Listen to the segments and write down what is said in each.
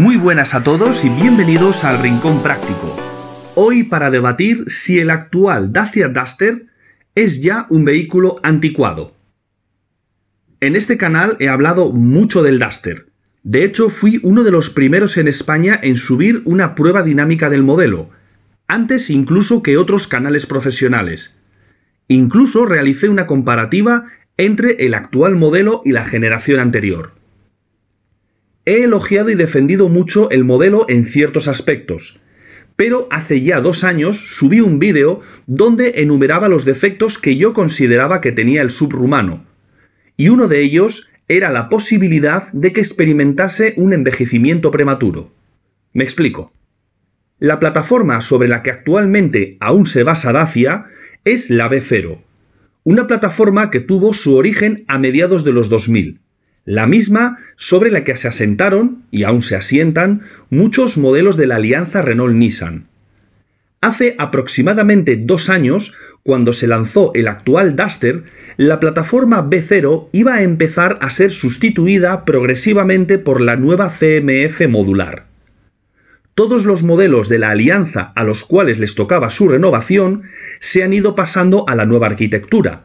Muy buenas a todos y bienvenidos al Rincón Práctico. Hoy para debatir si el actual Dacia Duster es ya un vehículo anticuado. En este canal he hablado mucho del Duster. De hecho, fui uno de los primeros en España en subir una prueba dinámica del modelo, antes incluso que otros canales profesionales. Incluso realicé una comparativa entre el actual modelo y la generación anterior. He elogiado y defendido mucho el modelo en ciertos aspectos, pero hace ya dos años subí un vídeo donde enumeraba los defectos que yo consideraba que tenía el subrumano, y uno de ellos era la posibilidad de que experimentase un envejecimiento prematuro. Me explico. La plataforma sobre la que actualmente aún se basa Dacia es la B0, una plataforma que tuvo su origen a mediados de los 2000 la misma sobre la que se asentaron y aún se asientan muchos modelos de la alianza Renault-Nissan. Hace aproximadamente dos años, cuando se lanzó el actual Duster, la plataforma B0 iba a empezar a ser sustituida progresivamente por la nueva CMF modular. Todos los modelos de la alianza a los cuales les tocaba su renovación se han ido pasando a la nueva arquitectura,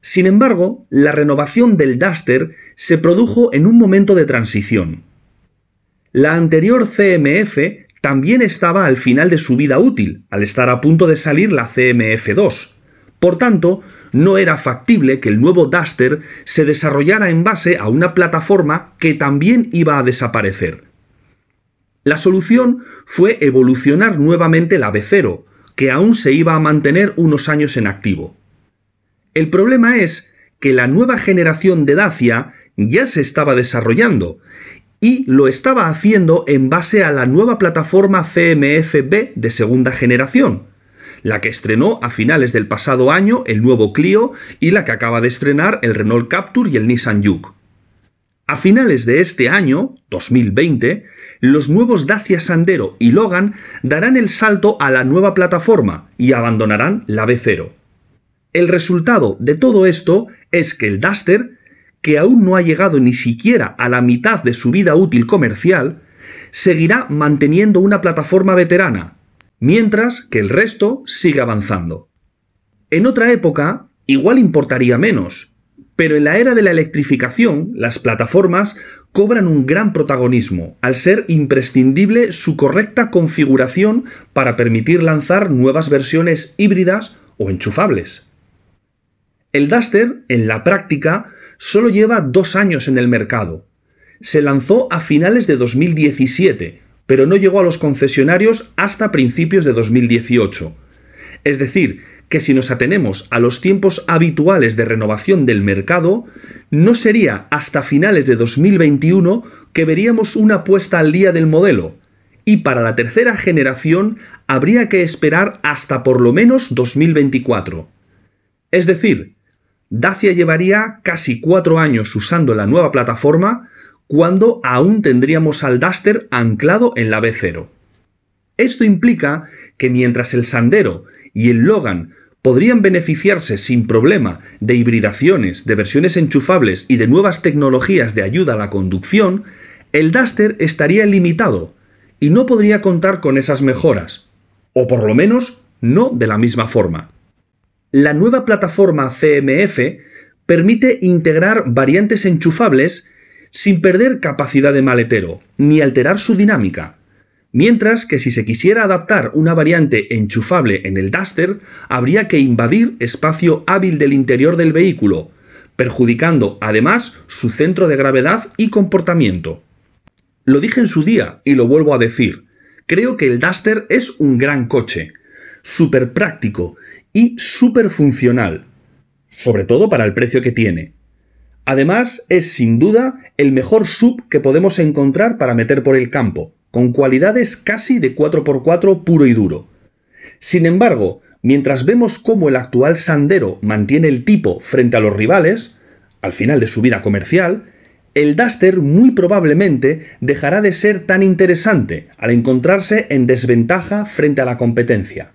sin embargo, la renovación del Duster se produjo en un momento de transición. La anterior CMF también estaba al final de su vida útil, al estar a punto de salir la CMF2. Por tanto, no era factible que el nuevo Duster se desarrollara en base a una plataforma que también iba a desaparecer. La solución fue evolucionar nuevamente la B0, que aún se iba a mantener unos años en activo. El problema es que la nueva generación de Dacia ya se estaba desarrollando y lo estaba haciendo en base a la nueva plataforma CMFB de segunda generación, la que estrenó a finales del pasado año el nuevo Clio y la que acaba de estrenar el Renault Captur y el Nissan Juke. A finales de este año, 2020, los nuevos Dacia Sandero y Logan darán el salto a la nueva plataforma y abandonarán la B0. El resultado de todo esto es que el Duster, que aún no ha llegado ni siquiera a la mitad de su vida útil comercial, seguirá manteniendo una plataforma veterana, mientras que el resto sigue avanzando. En otra época, igual importaría menos, pero en la era de la electrificación, las plataformas cobran un gran protagonismo, al ser imprescindible su correcta configuración para permitir lanzar nuevas versiones híbridas o enchufables. El Duster, en la práctica, solo lleva dos años en el mercado. Se lanzó a finales de 2017, pero no llegó a los concesionarios hasta principios de 2018. Es decir, que si nos atenemos a los tiempos habituales de renovación del mercado, no sería hasta finales de 2021 que veríamos una puesta al día del modelo, y para la tercera generación habría que esperar hasta por lo menos 2024. Es decir, Dacia llevaría casi cuatro años usando la nueva plataforma cuando aún tendríamos al Duster anclado en la B0. Esto implica que mientras el Sandero y el Logan podrían beneficiarse sin problema de hibridaciones, de versiones enchufables y de nuevas tecnologías de ayuda a la conducción, el Duster estaría limitado y no podría contar con esas mejoras, o por lo menos no de la misma forma. La nueva plataforma CMF permite integrar variantes enchufables sin perder capacidad de maletero, ni alterar su dinámica. Mientras que si se quisiera adaptar una variante enchufable en el Duster, habría que invadir espacio hábil del interior del vehículo, perjudicando además su centro de gravedad y comportamiento. Lo dije en su día y lo vuelvo a decir. Creo que el Duster es un gran coche, súper práctico y súper funcional, sobre todo para el precio que tiene. Además, es sin duda el mejor sub que podemos encontrar para meter por el campo, con cualidades casi de 4x4 puro y duro. Sin embargo, mientras vemos cómo el actual Sandero mantiene el tipo frente a los rivales, al final de su vida comercial, el Duster muy probablemente dejará de ser tan interesante al encontrarse en desventaja frente a la competencia.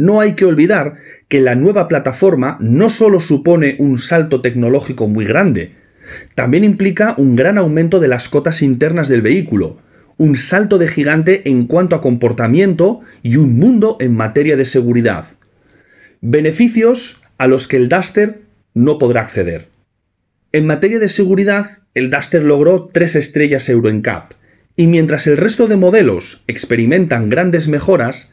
No hay que olvidar que la nueva plataforma no solo supone un salto tecnológico muy grande, también implica un gran aumento de las cotas internas del vehículo, un salto de gigante en cuanto a comportamiento y un mundo en materia de seguridad. Beneficios a los que el Duster no podrá acceder. En materia de seguridad, el Duster logró 3 estrellas Euro NCAP, y mientras el resto de modelos experimentan grandes mejoras,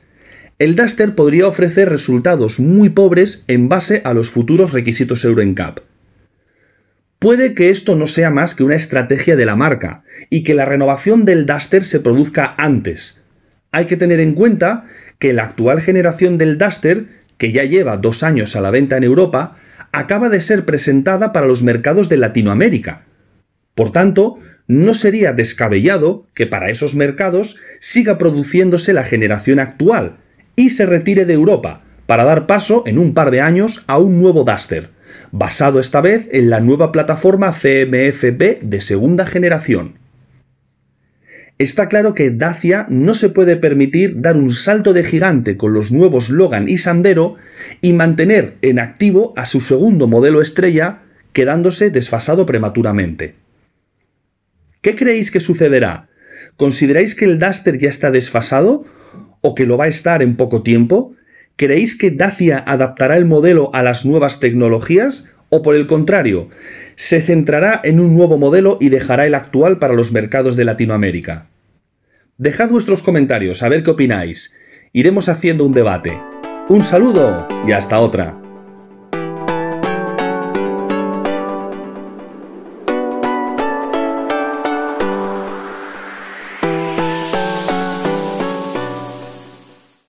el Duster podría ofrecer resultados muy pobres en base a los futuros requisitos Euro NCAP. Puede que esto no sea más que una estrategia de la marca y que la renovación del Duster se produzca antes. Hay que tener en cuenta que la actual generación del Duster, que ya lleva dos años a la venta en Europa, acaba de ser presentada para los mercados de Latinoamérica. Por tanto, no sería descabellado que para esos mercados siga produciéndose la generación actual, y se retire de Europa para dar paso en un par de años a un nuevo Duster, basado esta vez en la nueva plataforma CMFP de segunda generación. Está claro que Dacia no se puede permitir dar un salto de gigante con los nuevos Logan y Sandero y mantener en activo a su segundo modelo estrella, quedándose desfasado prematuramente. ¿Qué creéis que sucederá? ¿Consideráis que el Duster ya está desfasado o que lo va a estar en poco tiempo? ¿Creéis que Dacia adaptará el modelo a las nuevas tecnologías? ¿O por el contrario, se centrará en un nuevo modelo y dejará el actual para los mercados de Latinoamérica? Dejad vuestros comentarios, a ver qué opináis. Iremos haciendo un debate. Un saludo y hasta otra.